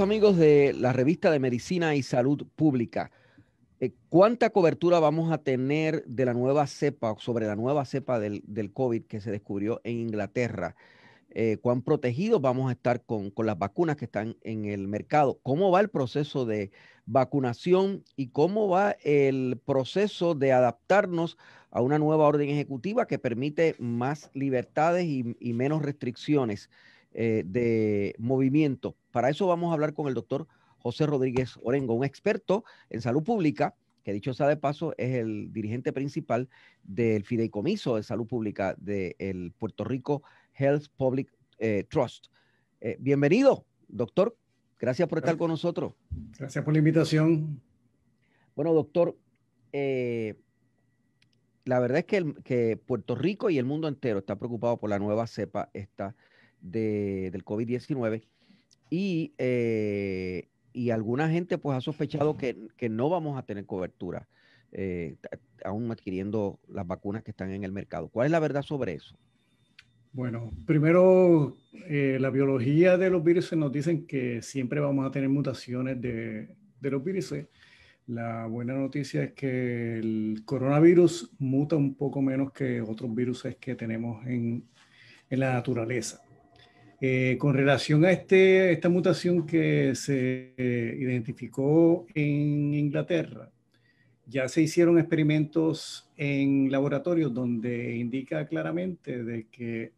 amigos de la revista de Medicina y Salud Pública. Eh, ¿Cuánta cobertura vamos a tener de la nueva cepa, sobre la nueva cepa del, COVID que se descubrió en Inglaterra? Eh, ¿Cuán protegidos vamos a estar con, las vacunas que están en el mercado? ¿Cómo va el proceso de vacunación y cómo va el proceso de adaptarnos a una nueva orden ejecutiva que permite más libertades y, y menos restricciones? Eh, de movimiento. Para eso vamos a hablar con el doctor José Rodríguez Orengo, un experto en salud pública, que dicho sea de paso, es el dirigente principal del Fideicomiso de Salud Pública del Puerto Rico Health Public eh, Trust. Eh, bienvenido, doctor. Gracias por estar con nosotros. Gracias por la invitación. Bueno, doctor, la verdad es que, Puerto Rico y el mundo entero está preocupado por la nueva cepa, esta del COVID-19 y, eh, y alguna gente pues ha sospechado que, no vamos a tener cobertura, eh, aún adquiriendo las vacunas que están en el mercado. ¿Cuál es la verdad sobre eso? Bueno, primero, eh, la biología de los virus nos dicen que siempre vamos a tener mutaciones de, de los virus. La buena noticia es que el coronavirus muta un poco menos que otros virus que tenemos en la naturaleza. Eh, con relación a este, esta mutación que se eh, identificó en Inglaterra, ya se hicieron experimentos en laboratorios donde indica claramente de que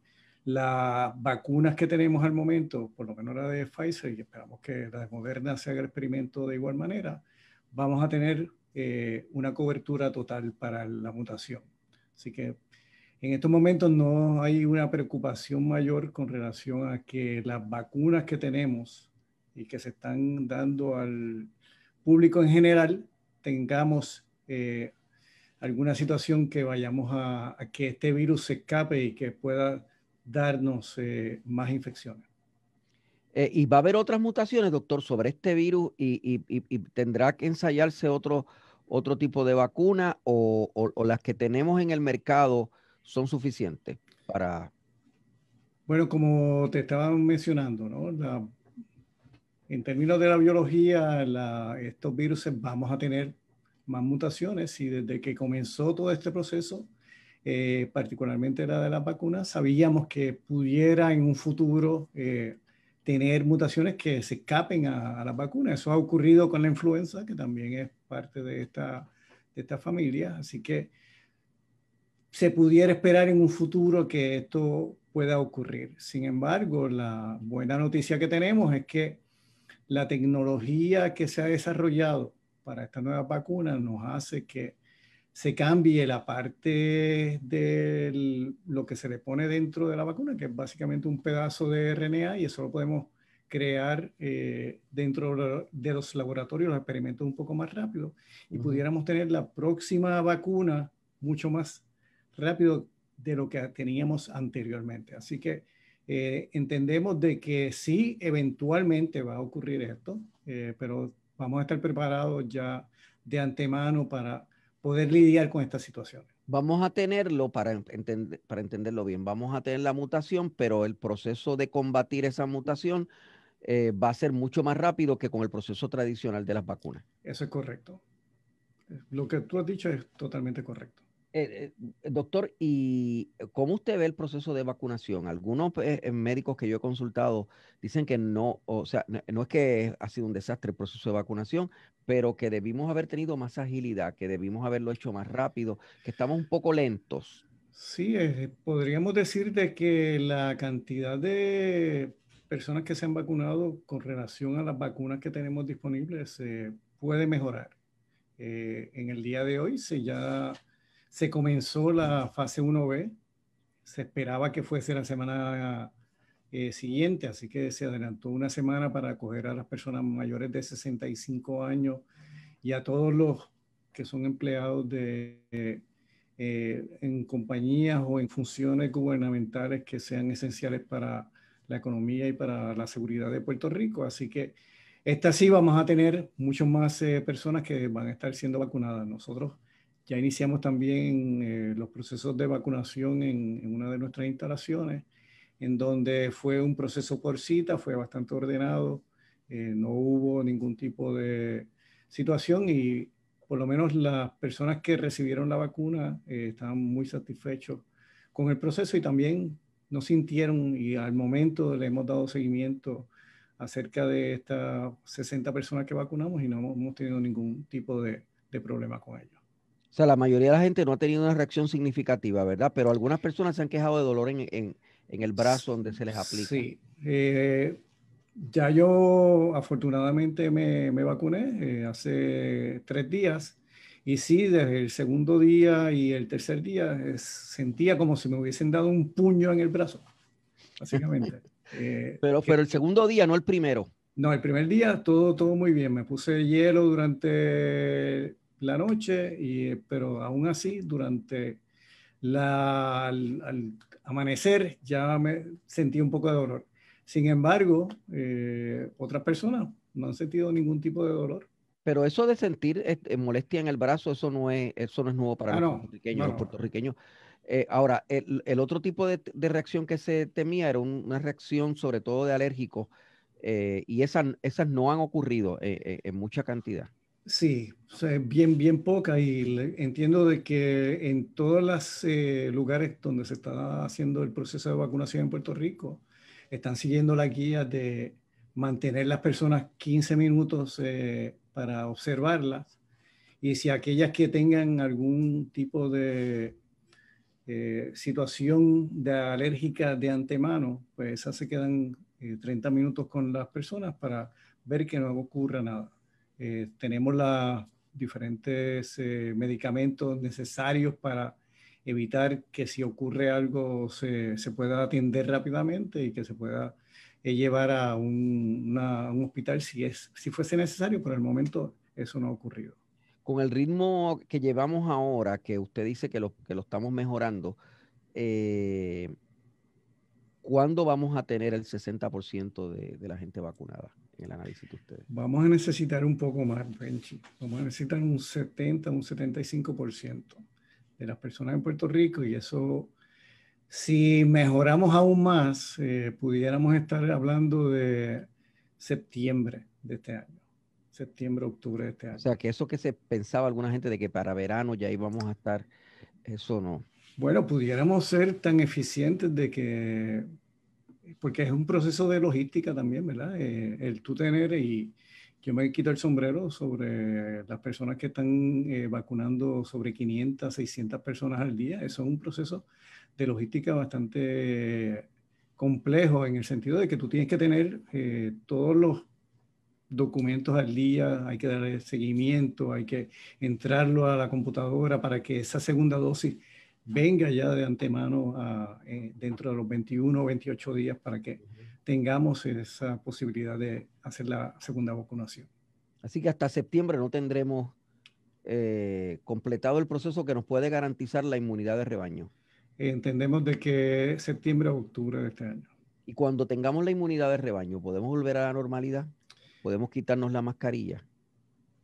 las vacunas que tenemos al momento, por lo menos la de Pfizer, y esperamos que la de Moderna se haga el experimento de igual manera, vamos a tener eh, una cobertura total para la mutación. Así que en estos momentos no hay una preocupación mayor con relación a que las vacunas que tenemos y que se están dando al público en general tengamos eh, alguna situación que vayamos a, que este virus se escape y que pueda darnos eh, más infecciones. Eh, ¿Y va a haber otras mutaciones, doctor, sobre este virus y, tendrá que ensayarse otro, otro tipo de vacuna o las que tenemos en el mercado? son suficientes para... Bueno, como te estaban mencionando, ¿no? en términos de la biología, estos virus vamos a tener más mutaciones y desde que comenzó todo este proceso, eh, particularmente la de las vacunas, sabíamos que pudiera en un futuro eh, tener mutaciones que se escapen a, a las vacunas. Eso ha ocurrido con la influenza, que también es parte de esta, de esta familia. Así que se pudiera esperar en un futuro que esto pueda ocurrir. Sin embargo, la buena noticia que tenemos es que la tecnología que se ha desarrollado para esta nueva vacuna nos hace que se cambie la parte de lo que se le pone dentro de la vacuna, que es básicamente un pedazo de RNA, y eso lo podemos crear eh, dentro de los laboratorios, los experimentos un poco más rápido, y pudiéramos tener la próxima vacuna mucho más rápido de lo que teníamos anteriormente. Así que eh, entendemos de que sí, eventualmente va a ocurrir esto, eh, pero vamos a estar preparados ya de antemano para poder lidiar con estas situaciones. Vamos a tenerlo, para, para entenderlo bien, vamos a tener la mutación, pero el proceso de combatir esa mutación eh, va a ser mucho más rápido que con el proceso tradicional de las vacunas. Eso es correcto. Lo que tú has dicho es totalmente correcto. Eh, eh, doctor, ¿y eh, cómo usted ve el proceso de vacunación? Algunos médicos que yo he consultado dicen que no, o sea, no, es que ha sido un desastre el proceso de vacunación, pero que debimos haber tenido más agilidad, que debimos haberlo hecho más rápido, que estamos un poco lentos. Sí, podríamos decir de que la cantidad de personas que se han vacunado con relación a las vacunas que tenemos disponibles puede mejorar. en el día de hoy se ya se comenzó la fase 1B. Se esperaba que fuese la semana eh, siguiente, así que se adelantó una semana para acoger a las personas mayores de 65 años y a todos los que son empleados de, eh, en compañías o en funciones gubernamentales que sean esenciales para la economía y para la seguridad de Puerto Rico. Así que esta sí vamos a tener muchas más eh, personas que van a estar siendo vacunadas. Nosotros ya iniciamos también eh, los procesos de vacunación en, una de nuestras instalaciones, en donde fue un proceso por cita, fue bastante ordenado, eh, no hubo ningún tipo de situación y por lo menos las personas que recibieron la vacuna eh, estaban muy satisfechos con el proceso y también no sintieron y al momento le hemos dado seguimiento acerca de estas 60 personas que vacunamos y no hemos tenido ningún tipo de, de problema con ellos. O sea, la mayoría de la gente no ha tenido una reacción significativa, ¿verdad? Pero algunas personas se han quejado de dolor en, en, en el brazo donde se les aplica. Sí. Eh, ya yo afortunadamente me, me vacuné eh, hace tres días. Y sí, desde el segundo día y el tercer día eh, sentía como si me hubiesen dado un puño en el brazo, básicamente. pero, pero el segundo día, no el primero. No, el primer día todo, todo muy bien. Me puse hielo durante la noche, y, pero aún así durante la, al, amanecer ya me sentí un poco de dolor. Sin embargo, eh, otras personas no han sentido ningún tipo de dolor. Pero eso de sentir este, molestia en el brazo, eso no es, eso no es nuevo para ah, los, puertorriqueños, eh, ahora, el, otro tipo de, reacción que se temía era una reacción sobre todo de alérgicos, eh, y esas, esas no han ocurrido en mucha cantidad. Sí, bien, bien poca y entiendo de que en todos los eh, lugares donde se está haciendo el proceso de vacunación en Puerto Rico, están siguiendo la guía de mantener las personas 15 minutos eh, para observarlas y si aquellas que tengan algún tipo de eh, situación de alérgica de antemano, pues esas se quedan 30 minutos con las personas para ver que no ocurra nada. Eh, tenemos los diferentes eh, medicamentos necesarios para evitar que si ocurre algo se, pueda atender rápidamente y que se pueda eh, llevar a un, hospital si, es, si fuese necesario, pero en el momento eso no ha ocurrido. Con el ritmo que llevamos ahora, que usted dice que lo, que lo estamos mejorando, ¿cuándo vamos a tener el 60% de la gente vacunada? análisis de ustedes. Vamos a necesitar un poco más, Benji. Vamos a necesitar un 70, un 75% de las personas en Puerto Rico y eso, si mejoramos aún más, eh, pudiéramos estar hablando de septiembre de este año, septiembre, octubre de este año. O sea, que eso que se pensaba alguna gente de que para verano ya íbamos a estar, eso no. Bueno, pudiéramos ser tan eficientes de que porque es un proceso de logística también, ¿verdad? Eh, el tú tener y yo me quito el sombrero sobre las personas que están eh, vacunando sobre 500, 600 personas al día. Eso es un proceso de logística bastante complejo en el sentido de que tú tienes que tener eh, todos los documentos al día, hay que darle seguimiento, hay que entrarlo a la computadora para que esa segunda dosis venga ya de antemano eh, dentro de los 21 o 28 días para que tengamos esa posibilidad de hacer la segunda vacunación. Así que hasta septiembre no tendremos eh, completado el proceso que nos puede garantizar la inmunidad de rebaño. Entendemos de que septiembre a octubre de este año. Y cuando tengamos la inmunidad de rebaño, ¿podemos volver a la normalidad? ¿Podemos quitarnos la mascarilla?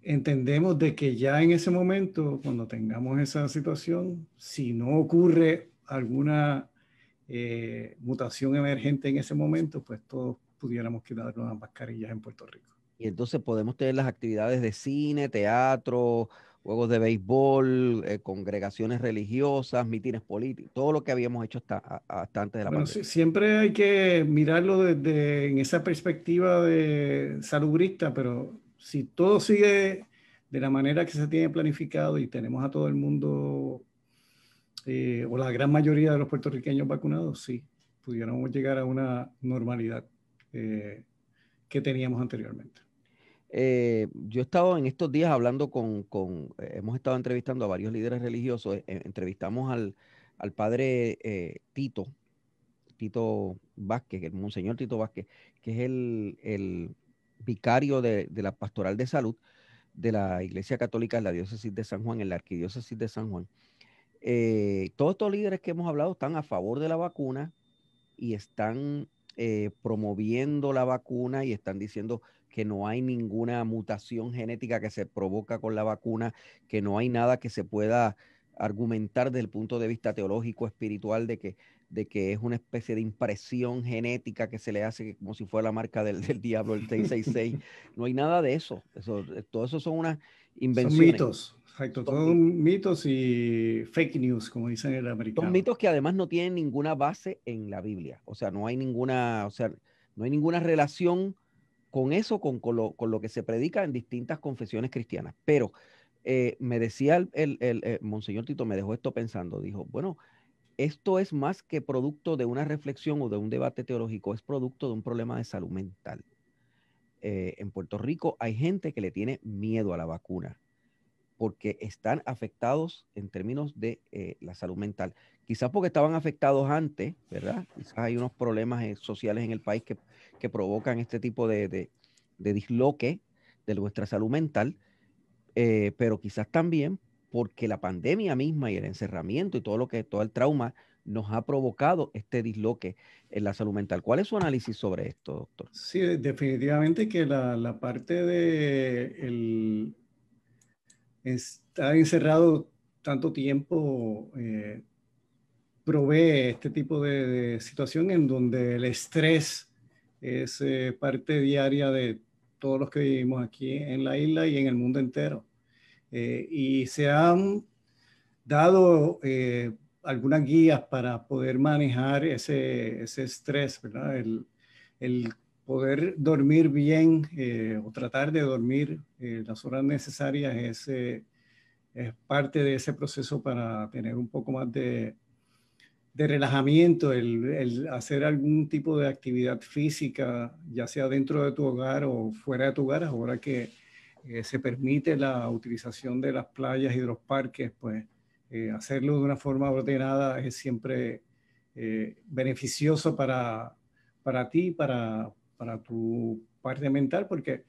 entendemos de que ya en ese momento, cuando tengamos esa situación, si no ocurre alguna eh, mutación emergente en ese momento, pues todos pudiéramos quedarnos ambas mascarillas en Puerto Rico. Y entonces podemos tener las actividades de cine, teatro, juegos de béisbol, eh, congregaciones religiosas, mitines políticos, todo lo que habíamos hecho hasta, antes de la pandemia. siempre hay que mirarlo desde esa perspectiva de salubrista, pero si todo sigue de la manera que se tiene planificado y tenemos a todo el mundo eh, o la gran mayoría de los puertorriqueños vacunados, sí, pudiéramos llegar a una normalidad eh, que teníamos anteriormente. Eh, yo he estado en estos días hablando con, hemos estado entrevistando a varios líderes religiosos, entrevistamos al, padre Tito, Tito Vázquez, el monseñor Tito Vázquez, que es el vicario de, la Pastoral de Salud de la Iglesia Católica de la Diócesis de San Juan, en la Arquidiócesis de San Juan. Eh, todos estos líderes que hemos hablado están a favor de la vacuna y están eh, promoviendo la vacuna y están diciendo que no hay ninguna mutación genética que se provoca con la vacuna, que no hay nada que se pueda argumentar desde el punto de vista teológico, espiritual, de que de que es una especie de impresión genética que se le hace como si fuera la marca del, diablo, el 666. No hay nada de eso. eso eh, todo eso son unas invenciones. Son mitos. Exacto, son, mitos y fake news, como dicen el americano. Son mitos que además no tienen ninguna base en la Biblia. O sea, no hay ninguna, o sea, no hay ninguna relación con eso, con, con, lo, que se predica en distintas confesiones cristianas. Pero eh, me decía el, eh, Monseñor Tito, me dejó esto pensando, dijo, bueno, esto es más que producto de una reflexión o de un debate teológico, es producto de un problema de salud mental. Eh, en Puerto Rico hay gente que le tiene miedo a la vacuna porque están afectados en términos de eh, la salud mental. Quizás porque estaban afectados antes, ¿verdad? Quizás hay unos problemas eh, sociales en el país que, provocan este tipo de, de, disloque de nuestra salud mental, pero quizás también porque la pandemia misma y el encerramiento y todo lo que todo el trauma nos ha provocado este disloque en la salud mental. ¿Cuál es su análisis sobre esto, doctor? Sí, definitivamente que la, parte de estar encerrado tanto tiempo eh, provee este tipo de, situación en donde el estrés es eh, parte diaria de todos los que vivimos aquí en la isla y en el mundo entero. Eh, y se han dado eh, algunas guías para poder manejar ese, ese estrés, ¿verdad? El, el, poder dormir bien eh, o tratar de dormir las horas necesarias es, es parte de ese proceso para tener un poco más de, de relajamiento, el, el, hacer algún tipo de actividad física, ya sea dentro de tu hogar o fuera de tu hogar, ahora que eh, se permite la utilización de las playas y de los parques, pues eh, hacerlo de una forma ordenada es siempre eh, beneficioso para, para ti, para, para tu parte mental, porque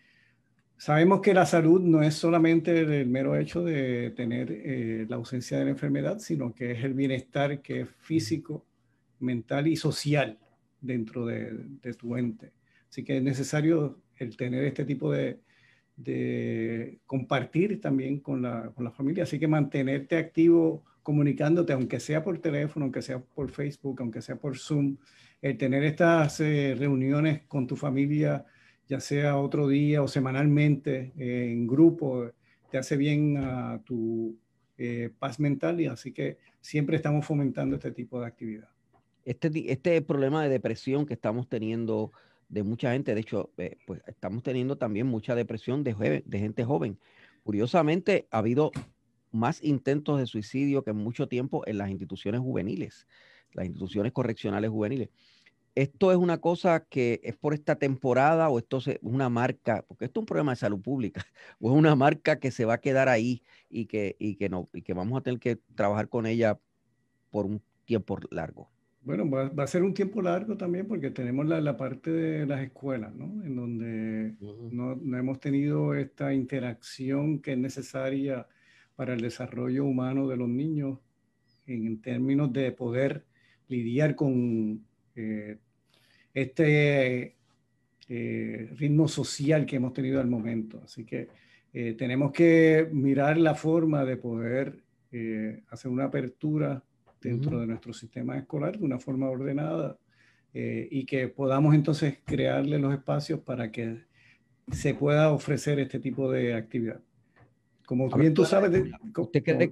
sabemos que la salud no es solamente el, mero hecho de tener la ausencia de la enfermedad, sino que es el bienestar que es físico, mental y social dentro de tu ente. Así que es necesario el tener este tipo de, de compartir también con la, con la familia. Así que mantenerte activo comunicándote, aunque sea por teléfono, aunque sea por Facebook, aunque sea por Zoom, el tener estas eh, reuniones con tu familia, ya sea otro día o semanalmente, eh, en grupo, te hace bien a tu eh, paz mental y así que siempre estamos fomentando este tipo de actividad. Este, este problema de depresión que estamos teniendo de mucha gente. De hecho, eh, pues estamos teniendo también mucha depresión de, de gente joven. Curiosamente, ha habido más intentos de suicidio que en mucho tiempo en las instituciones juveniles, las instituciones correccionales juveniles. Esto es una cosa que es por esta temporada o esto es una marca, porque esto es un problema de salud pública, o es una marca que se va a quedar ahí y que, que, no, y que vamos a tener que trabajar con ella por un tiempo largo. Bueno, va, a ser un tiempo largo también porque tenemos la, parte de las escuelas, ¿no? En donde no, hemos tenido esta interacción que es necesaria para el desarrollo humano de los niños en, términos de poder lidiar con eh, este eh, ritmo social que hemos tenido al momento. Así que eh, tenemos que mirar la forma de poder hacer una apertura dentro de nuestro sistema escolar de una forma ordenada eh, y que podamos entonces crearle los espacios para que se pueda ofrecer este tipo de actividad. Como bien tú sabes... ¿Usted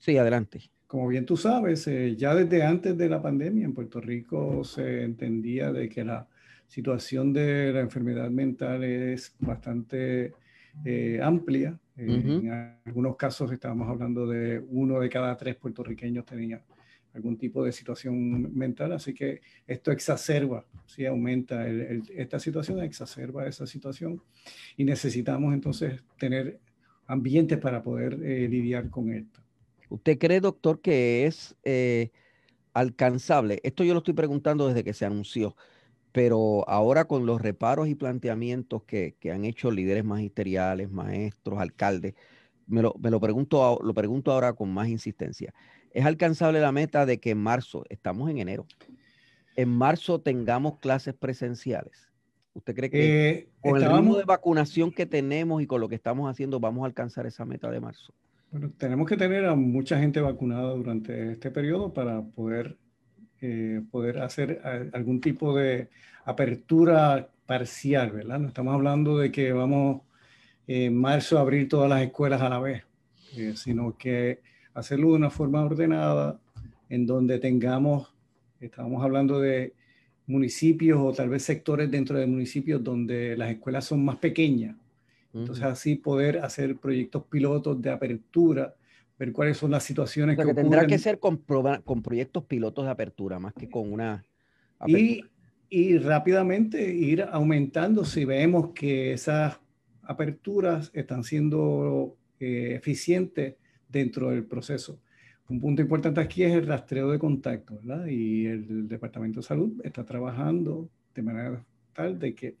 Sí, adelante. Como bien tú sabes, eh, ya desde antes de la pandemia en Puerto Rico se entendía de que la situación de la enfermedad mental es bastante eh, amplia. En algunos casos estábamos hablando de uno de cada tres puertorriqueños tenía algún tipo de situación mental, así que esto exacerba, si aumenta esta situación, exacerba esa situación y necesitamos entonces tener ambientes para poder eh, lidiar con esto. ¿Usted cree, doctor, que es eh, alcanzable? Esto yo lo estoy preguntando desde que se anunció, pero ahora con los reparos y planteamientos que, han hecho líderes magisteriales, maestros, alcaldes, me lo, me lo pregunto, lo pregunto ahora con más insistencia es alcanzable la meta de que en marzo, estamos en enero, en marzo tengamos clases presenciales. ¿Usted cree que eh, con el ritmo de vacunación que tenemos y con lo que estamos haciendo vamos a alcanzar esa meta de marzo? Bueno, tenemos que tener a mucha gente vacunada durante este periodo para poder, eh, poder hacer algún tipo de apertura parcial, ¿verdad? No estamos hablando de que vamos en eh, marzo a abrir todas las escuelas a la vez, sino que hacerlo de una forma ordenada, en donde tengamos, estábamos hablando de municipios o tal vez sectores dentro de municipios donde las escuelas son más pequeñas. Entonces así poder hacer proyectos pilotos de apertura, ver cuáles son las situaciones que, que tendrá que ser con, con, proyectos pilotos de apertura más que con una Y, y rápidamente ir aumentando si vemos que esas aperturas están siendo eh, eficientes dentro del proceso. Un punto importante aquí es el rastreo de contacto ¿verdad? Y el Departamento de Salud está trabajando de manera tal de que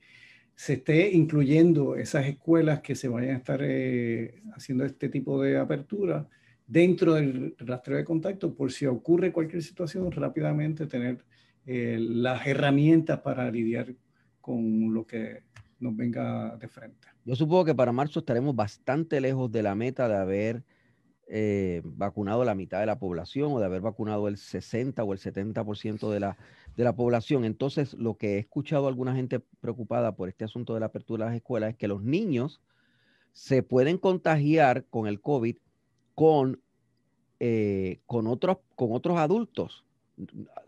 se esté incluyendo esas escuelas que se vayan a estar eh, haciendo este tipo de apertura dentro del rastreo de contacto por si ocurre cualquier situación, rápidamente tener eh, las herramientas para lidiar con lo que nos venga de frente. Yo supongo que para marzo estaremos bastante lejos de la meta de haber eh, vacunado la mitad de la población o de haber vacunado el 60 o el 70% de la, de la población. Entonces, lo que he escuchado a alguna gente preocupada por este asunto de la apertura de las escuelas es que los niños se pueden contagiar con el COVID con, eh, con, otros, con otros adultos.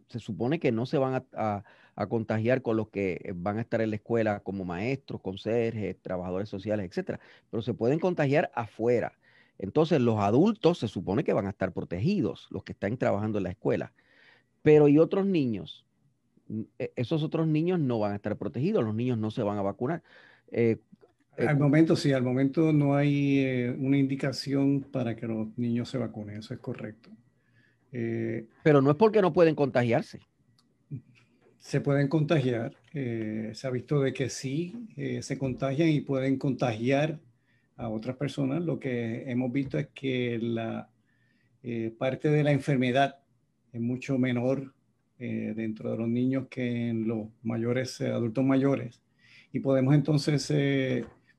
Se supone que no se van a, a contagiar con los que van a estar en la escuela como maestros, conserjes, trabajadores sociales, etcétera, pero se pueden contagiar afuera. Entonces, los adultos se supone que van a estar protegidos, los que están trabajando en la escuela. Pero ¿y otros niños? Mm, e, esos otros niños no van a estar protegidos, los niños no se van a vacunar. Eh, eh, al momento sí, al momento no hay eh, una indicación para que los niños se vacunen, eso es correcto. pero no es porque no pueden contagiarse. Se pueden contagiar, se ha visto de que sí, se contagian y pueden contagiar a otras personas, lo que hemos visto es que la eh, parte de la enfermedad es mucho menor eh, dentro de los niños que en los mayores, eh, adultos mayores. Y podemos entonces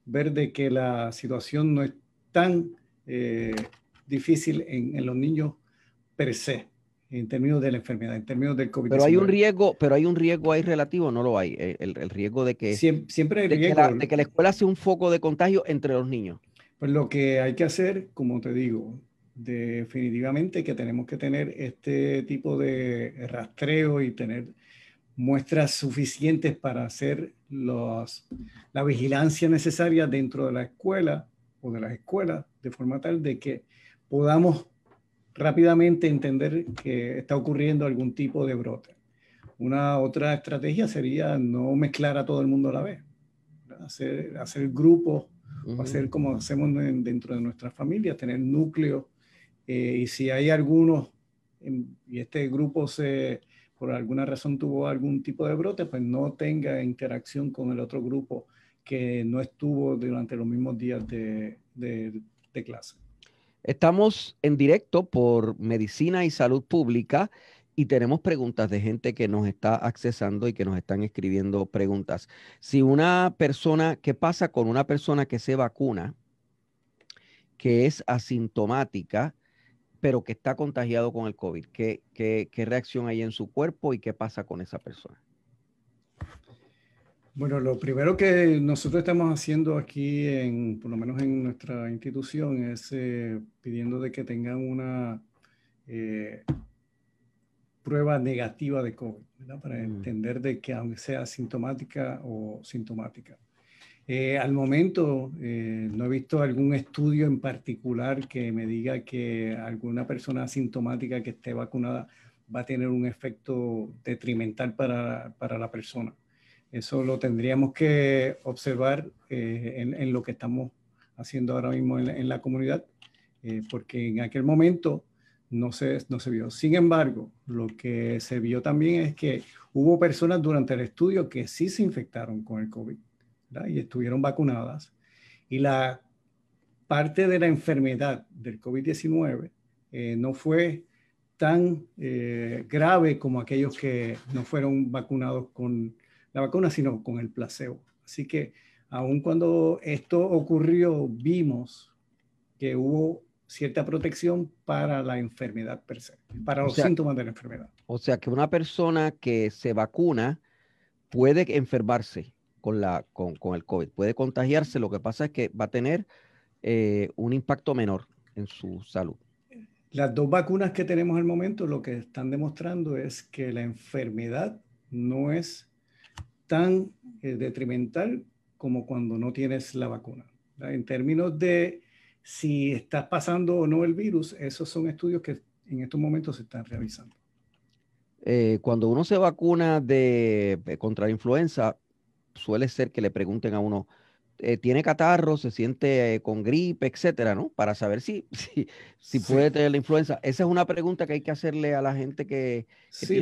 ver de que la situación no es tan difícil en, en los niños per se en términos de la enfermedad, en términos del COVID. -19. Pero hay un riesgo, pero hay un riesgo ahí relativo, no lo hay. El, riesgo de que siempre, Que la, de que la escuela sea un foco de contagio entre los niños. Pues lo que hay que hacer, como te digo, definitivamente que tenemos que tener este tipo de rastreo y tener muestras suficientes para hacer los, la vigilancia necesaria dentro de la escuela o de las escuelas de forma tal de que podamos rápidamente entender que está ocurriendo algún tipo de brote. Una otra estrategia sería no mezclar a todo el mundo a la vez, hacer, hacer grupos, hacer como hacemos dentro de nuestras familias, tener núcleos. Eh, y si hay algunos, y este grupo se, por alguna razón tuvo algún tipo de brote, pues no tenga interacción con el otro grupo que no estuvo durante los mismos días de clase. Estamos en directo por Medicina y Salud Pública y tenemos preguntas de gente que nos está accesando y que nos están escribiendo preguntas. Si una persona, ¿qué pasa con una persona que se vacuna, que es asintomática, pero que está contagiado con el COVID? ¿Qué, qué, qué reacción hay en su cuerpo y qué pasa con esa persona? Bueno, lo primero que nosotros estamos haciendo aquí, por lo menos en nuestra institución, es eh, pidiendo de que tengan una eh, prueba negativa de COVID, para mm. entender de que aunque sea asintomática o sintomática. Eh, al momento no he visto algún estudio en particular que me diga que alguna persona asintomática que esté vacunada va a tener un efecto detrimental para la persona. Eso lo tendríamos que observar eh, en, lo que estamos haciendo ahora mismo en la, comunidad, eh, porque en aquel momento no se, no se vio. Sin embargo, lo que se vio también es que hubo personas durante el estudio que sí se infectaron con el COVID y estuvieron vacunadas. Y la parte de la enfermedad del COVID-19 eh, no fue tan grave como aquellos que no fueron vacunados con la vacuna, sino con el placebo. Así que aun cuando esto ocurrió, vimos que hubo cierta protección para la enfermedad per se, para los síntomas de la enfermedad. O sea que una persona que se vacuna puede enfermarse con, la, con, con el COVID, puede contagiarse, lo que pasa es que va a tener eh, un impacto menor en su salud. Las dos vacunas que tenemos al momento lo que están demostrando es que la enfermedad no es tan eh, detrimental como cuando no tienes la vacuna. En términos de si estás pasando o no el virus, esos son estudios que en estos momentos se están realizando. Eh, cuando uno se vacuna eh, contra la influenza, suele ser que le pregunten a uno, tiene catarro, se siente con gripe, etcétera, ¿no? Para saber si, si, puede tener la influenza. Esa es una pregunta que hay que hacerle a la gente que, que se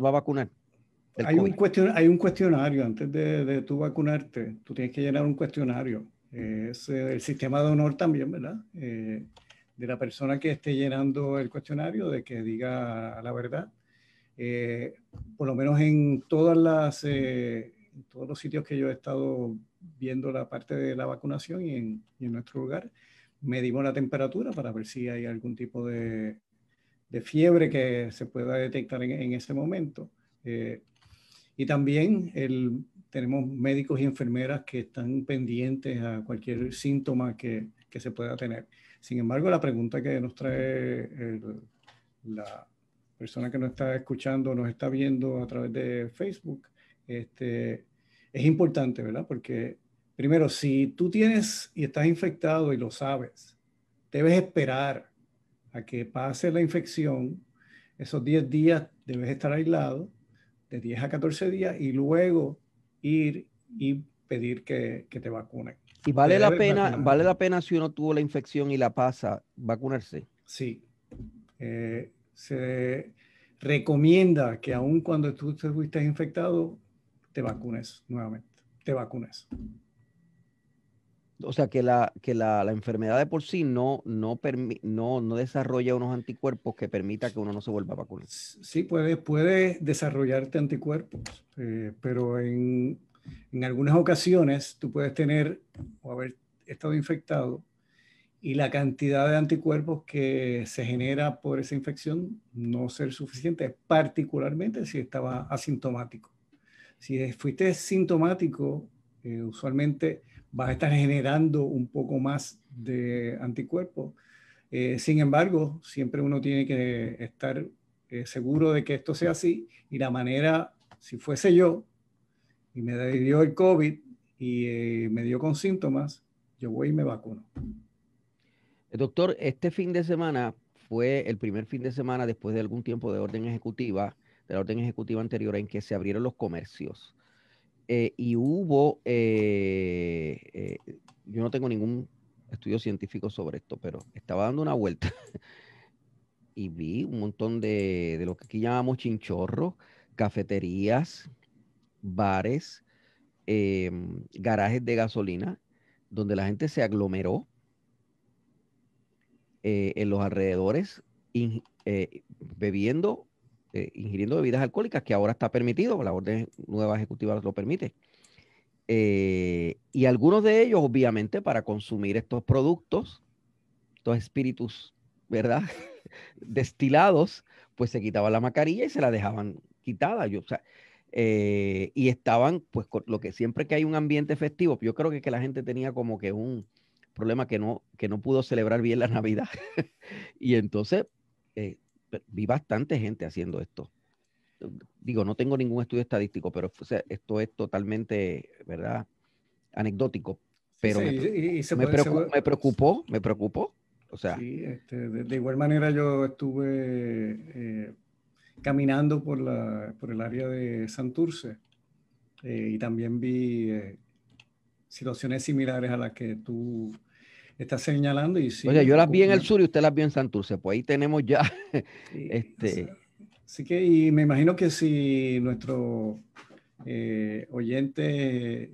va a vacunar hay, un cuestion, hay un cuestionario antes de, de tú vacunarte, tú tienes que llenar un cuestionario. Es eh, el sistema de honor también, ¿verdad? Eh, de la persona que esté llenando el cuestionario, de que diga la verdad. Eh, por lo menos en todas las, todos los sitios que yo he estado viendo la parte de la vacunación y en, nuestro lugar, medimos la temperatura para ver si hay algún tipo de, de fiebre que se pueda detectar en, ese momento. Eh, y también el, tenemos médicos y enfermeras que están pendientes a cualquier síntoma que, que se pueda tener. Sin embargo, la pregunta que nos trae la persona que nos está escuchando, nos está viendo a través de Facebook, este, es importante, ¿verdad? Porque primero, si tú tienes y estás infectado y lo sabes, debes esperar a que pase la infección. Esos 10 días debes estar aislado de 10 a 14 días y luego ir y pedir que, te vacunen. ¿Y vale la pena, vale la pena si uno tuvo la infección y la pasa, vacunarse? Sí. Eh, se recomienda que aun cuando tú te fuiste infectado, te vacunes nuevamente. Te vacunes o sea, que la, que la, la enfermedad de por sí no, no, no, no desarrolla unos anticuerpos que permita que uno no se vuelva a vacunar. Sí, puede, puede desarrollarte anticuerpos, eh, pero en, en, algunas ocasiones tú puedes tener o haber estado infectado y la cantidad de anticuerpos que se genera por esa infección no ser suficiente, particularmente si estaba asintomático. Si fuiste sintomático, eh, usualmente vas a estar generando un poco más de anticuerpos. Eh, sin embargo, siempre uno tiene que estar eh, seguro de que esto sea así y la manera, si fuese yo y me dio el COVID y eh, me dio con síntomas, yo voy y me vacuno. Doctor, este fin de semana fue el primer fin de semana después de algún tiempo de orden ejecutiva, de la orden ejecutiva anterior en que se abrieron los comercios. Eh, y hubo, eh, eh, yo no tengo ningún estudio científico sobre esto, pero estaba dando una vuelta y vi un montón de, lo que aquí llamamos chinchorros, cafeterías, bares, em, garajes de gasolina, donde la gente se aglomeró en los alrededores bebiendo eh, ingiriendo bebidas alcohólicas, que ahora está permitido, la orden nueva ejecutiva lo permite. Eh, y algunos de ellos, obviamente, para consumir estos productos, estos espíritus, ¿verdad? Destilados, pues se quitaban la mascarilla y se la dejaban quitada. Yo, o sea, eh, y estaban, pues, con lo que siempre que hay un ambiente festivo, yo creo que, que la gente tenía como que un problema que no, que no pudo celebrar bien la Navidad. y entonces eh, vi bastante gente haciendo esto. Digo, no tengo ningún estudio estadístico, pero esto es totalmente, ¿verdad? Anecdótico. Pero me, me, preocupó, me preocupó. O sea, este, de, igual manera yo estuve eh, caminando por, por el área de Santurce eh, y también vi eh, situaciones similares a las que tú está señalando. Y sí, Oye, yo las vi en el sur y usted las vio en Santurce, pues ahí tenemos ya. este... así que y me imagino que si nuestro eh, oyentes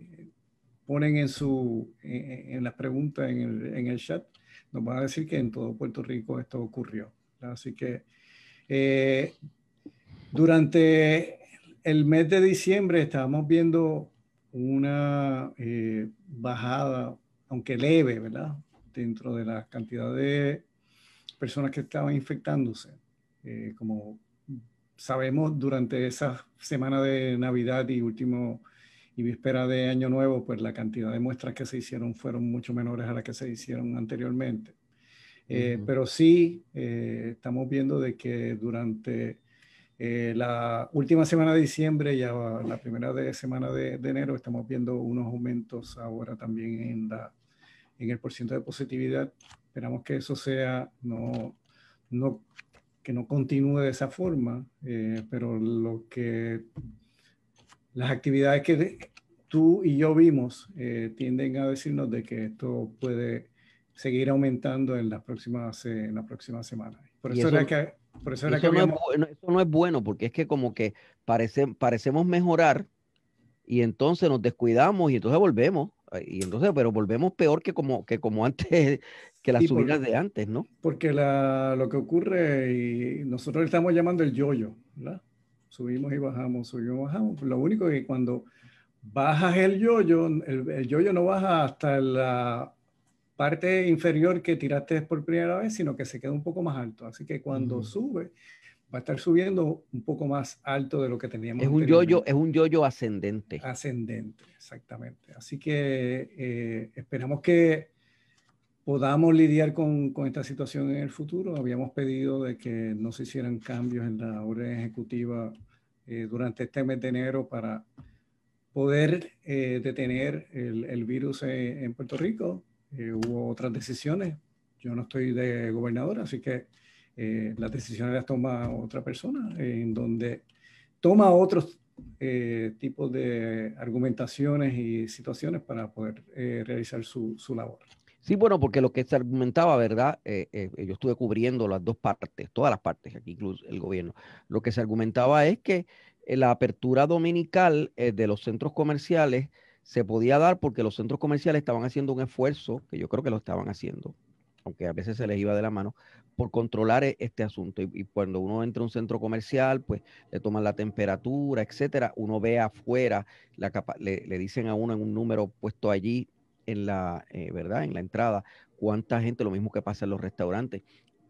ponen en, su, en, las preguntas en el, chat, nos van a decir que en todo Puerto Rico esto ocurrió. Así que eh, durante el mes de diciembre estábamos viendo una eh, bajada, aunque leve, ¿verdad? dentro de la cantidad de personas que estaban infectándose. Eh, como sabemos, durante esa semana de Navidad y último y víspera de Año Nuevo, pues la cantidad de muestras que se hicieron fueron mucho menores a las que se hicieron anteriormente. Eh, pero sí, eh, estamos viendo de que durante la última semana de diciembre y la primera de semana de, de, enero estamos viendo unos aumentos ahora también en la en el porcentaje de positividad. Esperamos que eso sea, no, que no continúe de esa forma, eh, pero lo que las actividades que tú y yo vimos eh, tienden a decirnos de que esto puede seguir aumentando en las próximas, semanas eh, la Por eso, que... eso, no es, eso no es bueno, porque es que como que parece, parecemos mejorar y entonces nos descuidamos y entonces volvemos. Y entonces, pero volvemos peor que como, que como antes, que las subidas de antes, ¿no? Porque lo que ocurre, y nosotros estamos llamando el yoyo, ¿verdad? Subimos y bajamos, subimos y bajamos. Lo único que cuando bajas el yoyo, el, yoyo no baja hasta la parte inferior que tiraste por primera vez, sino que se queda un poco más alto. Así que cuando sube, va a estar subiendo un poco más alto de lo que teníamos. Es un yoyo, es un ascendente. Ascendente, exactamente. Así que eh, esperamos que podamos lidiar con, esta situación en el futuro. Habíamos pedido de que no se hicieran cambios en la orden ejecutiva eh, durante este mes de enero para poder eh, detener el, virus en, en, Puerto Rico. hubo otras decisiones. Yo no estoy de gobernador, así que eh, las decisiones las toma otra persona, eh, en donde toma otros eh, tipos de argumentaciones y situaciones para poder realizar su, su, labor. Sí, bueno, porque lo que se argumentaba, ¿verdad? yo estuve cubriendo las dos partes, todas las partes, aquí incluso el gobierno. Lo que se argumentaba es que la apertura dominical de los centros comerciales se podía dar porque los centros comerciales estaban haciendo un esfuerzo, que yo creo que lo estaban haciendo, aunque a veces se les iba de la mano, por controlar e-, este asunto. Y, cuando uno entra a un centro comercial, pues le toman la temperatura, etcétera. Uno ve afuera, la le, dicen a uno en un número puesto allí en la, eh, ¿verdad? En la entrada, cuánta gente, lo mismo que pasa en los restaurantes,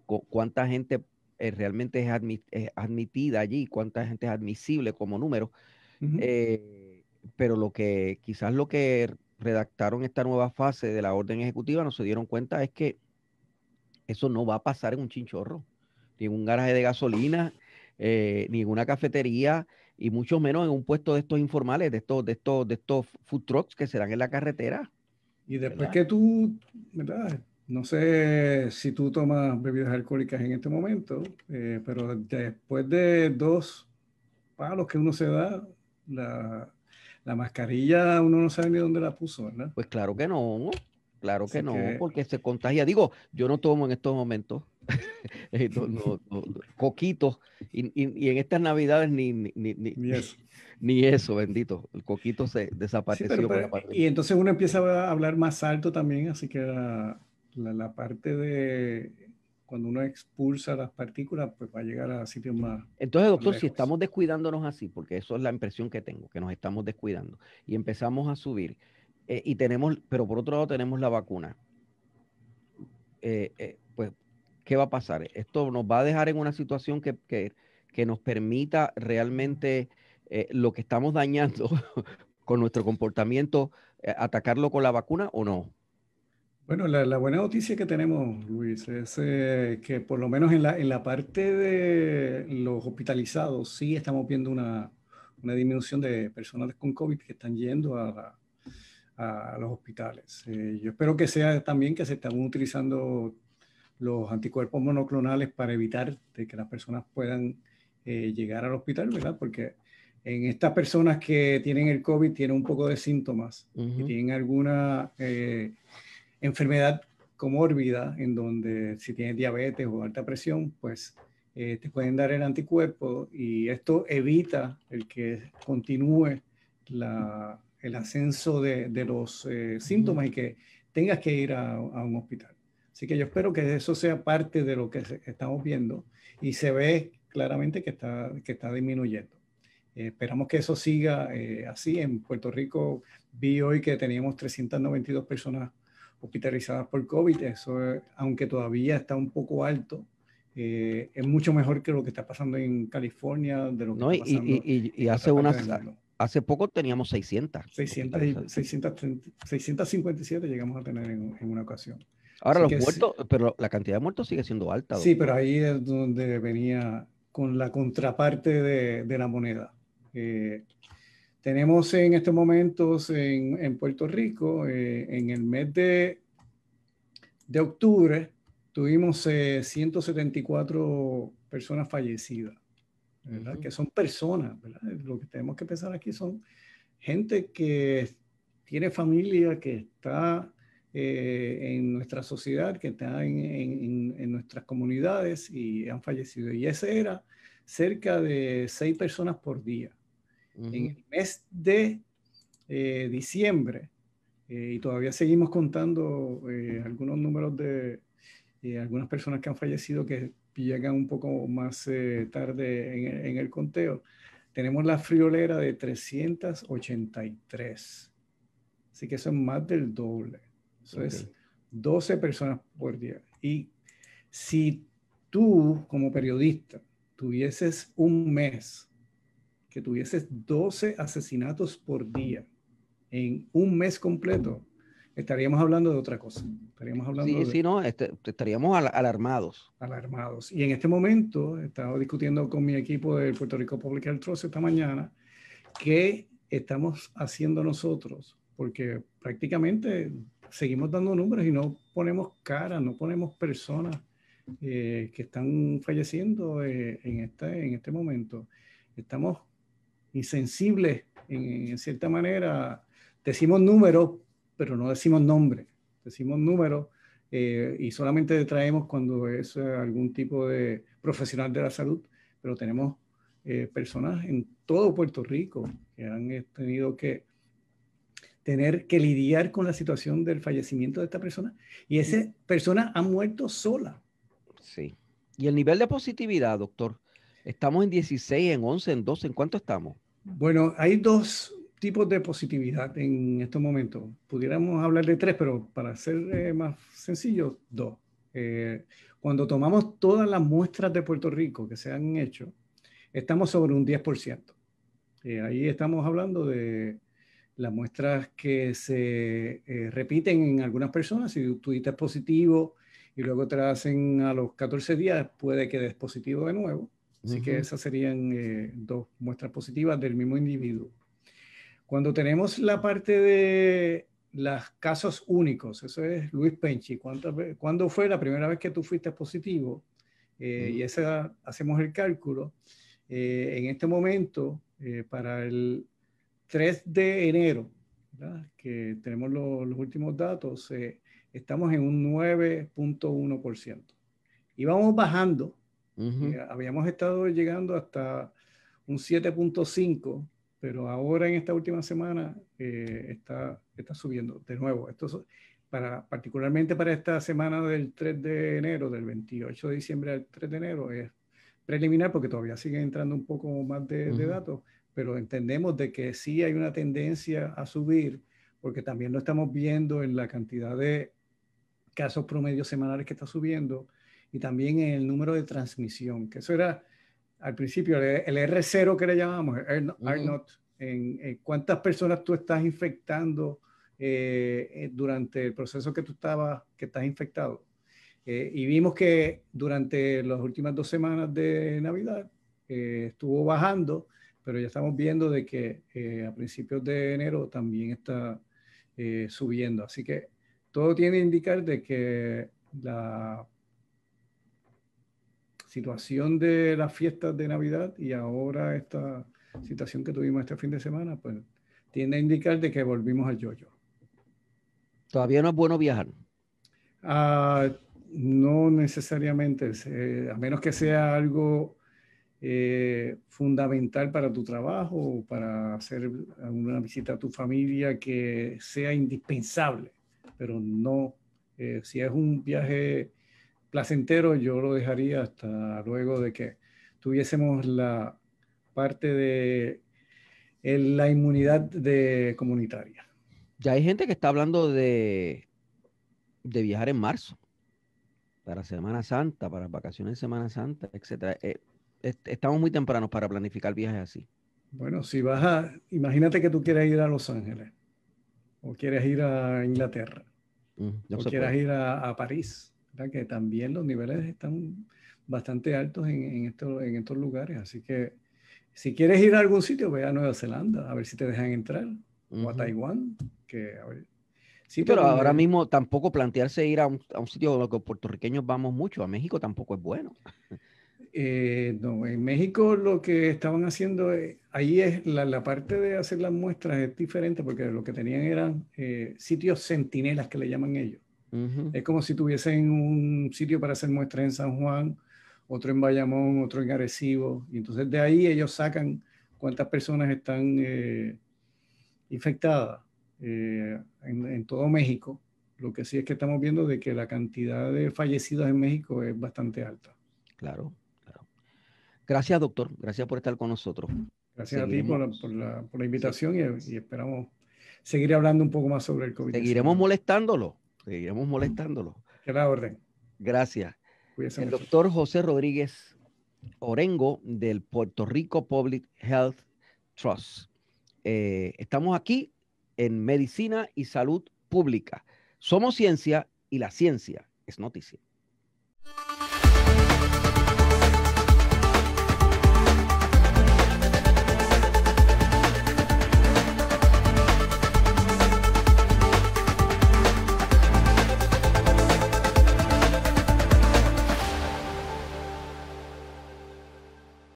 cuánta gente eh, realmente es, admitida allí, cuánta gente es admisible como número. Eh, pero lo que quizás lo que redactaron esta nueva fase de la orden ejecutiva no se dieron cuenta es que eso no va a pasar en un chinchorro, ni en un garaje de gasolina, eh, ni en una cafetería, y mucho menos en un puesto de estos informales, de estos, de estos, de estos food trucks que serán en la carretera. Y después que tú, ¿verdad? No sé si tú tomas bebidas alcohólicas en este momento, eh, pero después de dos palos que uno se da, la, la mascarilla uno no sabe ni dónde la puso, ¿verdad? Pues claro que no. Claro que no, porque se contagia. Digo, yo no tomo en estos momentos eh, coquitos y, en estas navidades ni, ni, ni, eso. bendito. El coquito se desapareció. y entonces uno empieza a hablar más alto también, así que la, parte de cuando uno expulsa las partículas, pues va a llegar a sitios más. Entonces, doctor, si estamos descuidándonos así, porque eso es la impresión que tengo, que nos estamos descuidando, y empezamos a subir eh, y tenemos, pero por otro lado tenemos la vacuna. Eh, eh, pues, ¿qué va a pasar? Esto nos va a dejar en una situación que, que, nos permita realmente lo que estamos dañando con nuestro comportamiento, atacarlo con la vacuna o no? Bueno, la, buena noticia que tenemos, Luis, es que por lo menos en la, parte de los hospitalizados sí estamos viendo una, una, disminución de personas con COVID que están yendo a a los hospitales. Eh, yo espero que sea también que se estén utilizando los anticuerpos monoclonales para evitar que las personas puedan eh, llegar al hospital, ¿verdad? Porque en estas personas que tienen el COVID tienen un poco de síntomas y tienen alguna eh, enfermedad comórbida en donde si tienen diabetes o alta presión, pues te pueden dar el anticuerpo y esto evita el que continúe la, el ascenso de, de los eh, síntomas y que tengas que ir a, un hospital. Así que yo espero que eso sea parte de lo que estamos viendo y se ve claramente que está, que está disminuyendo. esperamos que eso siga eh, así. En Puerto Rico vi hoy que teníamos 392 personas hospitalizadas por COVID. Eso, aunque todavía está un poco alto, eh, es mucho mejor que lo que está pasando en California, de lo que no, está pasando y, y, y, y hace unas, hace poco teníamos 600. 600 657 llegamos a tener en, una ocasión. Ahora los muertos, pero la cantidad de muertos sigue siendo alta. Sí, pero ahí es donde venía con la contraparte de, la moneda. Eh, tenemos en estos momentos en, Puerto Rico, eh, en el mes de, de octubre, tuvimos 174 eh, personas fallecidas. Que son personas, Lo que tenemos que pensar aquí son gente que tiene familia, que está eh, en nuestra sociedad, que está en, nuestras comunidades y han fallecido. Y ese era cerca de seis personas por día. En el mes de eh, diciembre, eh, y todavía seguimos contando algunos números de algunas personas que han fallecido que llegan un poco más eh, tarde en, el conteo. Tenemos la friolera de 383. Así que eso es más del doble. Eso es 12 personas por día. Y si tú, como periodista, tuvieses un mes, que tuvieses 12 asesinatos por día en un mes completo, estaríamos hablando de otra cosa. Estaríamos hablando sí, sí, no, este, estaríamos alarmados. Alarmados. Y en este momento, he estado discutiendo con mi equipo del Puerto Rico Public Health Trust esta mañana, qué estamos haciendo nosotros, porque prácticamente seguimos dando números y no ponemos cara no ponemos personas eh, que están falleciendo eh, en, este, en este momento. Estamos insensibles en, en cierta manera. Decimos números, pero no decimos nombre, decimos número eh, y solamente traemos cuando es eh, algún tipo de profesional de la salud, pero tenemos eh, personas en todo Puerto Rico que han tenido que tener que lidiar con la situación del fallecimiento de esta persona y esa mm. persona ha muerto sola. Sí. ¿Y el nivel de positividad, doctor? Estamos en 16, en 11, en 12, ¿en cuánto estamos? Bueno, hay dos tipos de positividad en estos momentos? Pudiéramos hablar de tres, pero para ser eh, más sencillo, dos. Eh, cuando tomamos todas las muestras de Puerto Rico que se han hecho, estamos sobre un 10%. Eh, ahí estamos hablando de las muestras que se repiten en algunas personas. Si tú dices positivo y luego te hacen a los 14 días, puede que des positivo de nuevo. Así que esas serían dos muestras positivas del mismo individuo. Cuando tenemos la parte de los casos únicos, eso es Luis Penchi, ¿cuándo fue la primera vez que tú fuiste positivo? Eh, y ese hacemos el cálculo. Eh, en este momento, eh, para el 3 de enero, que tenemos los últimos datos, estamos en un 9.1%. Y vamos bajando. Habíamos estado llegando hasta un 7.5% pero ahora en esta última semana eh, está, está subiendo de nuevo. Esto para, particularmente para esta semana del 3 de enero, del 28 de diciembre al 3 de enero, es preliminar porque todavía sigue entrando un poco más de, datos, pero entendemos de que sí hay una tendencia a subir porque también lo estamos viendo en la cantidad de casos promedios semanales que está subiendo y también en el número de transmisión, que eso era al principio, el, R0 que le llamamos, R0 mm. en, eh, cuántas personas tú estás infectando eh, eh, durante el proceso que tú estabas, que estás infectado. y vimos que durante las últimas dos semanas de Navidad estuvo bajando, pero ya estamos viendo de que a principios de enero también está subiendo. Así que todo tiene que indicar de que la situación de las fiestas de Navidad y ahora esta situación que tuvimos este fin de semana, pues tiende a indicar de que volvimos al yo-yo. ¿Todavía no es bueno viajar? Ah, no necesariamente, a menos que sea algo eh, fundamental para tu trabajo o para hacer una visita a tu familia que sea indispensable, pero no, eh, si es un viaje placentero, yo lo dejaría hasta luego de que tuviésemos la parte de la inmunidad de comunitaria. Ya hay gente que está hablando de, de viajar en marzo, para Semana Santa, para vacaciones de Semana Santa, etc. Eh, estamos muy tempranos para planificar viajes así. Bueno, si vas a, imagínate que tú quieres ir a Los Ángeles, o quieres ir a Inglaterra, mm, o quieres ir a París que también los niveles están bastante altos en, en estos lugares. Así que si quieres ir a algún sitio, ve a Nueva Zelanda, a ver si te dejan entrar, o a Taiwán, que Sí, pero ahora mismo tampoco plantearse ir a un, sitio donde los puertorriqueños vamos mucho, a México tampoco es bueno. Eh, no, en México lo que estaban haciendo eh, ahí es la, parte de hacer las muestras es diferente porque lo que tenían eran eh, sitios sentinelas, que le llaman ellos. Es como si tuviesen un sitio para hacer muestras en San Juan, otro en Bayamón, otro en Arecibo. Y entonces de ahí ellos sacan cuántas personas están eh, infectadas eh, en, todo México. Lo que sí es que estamos viendo de que la cantidad de fallecidos en México es bastante alta. Claro, claro. Gracias, doctor. Gracias por estar con nosotros. Gracias a ti por la, invitación y, esperamos seguir hablando un poco más sobre el COVID. Seguiremos molestándolo seguiremos molestándolo. Queda orden. Gracias. el doctor José Rodríguez Orengo del Puerto Rico Public Health Trust. Eh, estamos aquí en Medicina y Salud Pública. Somos ciencia y la ciencia es noticia.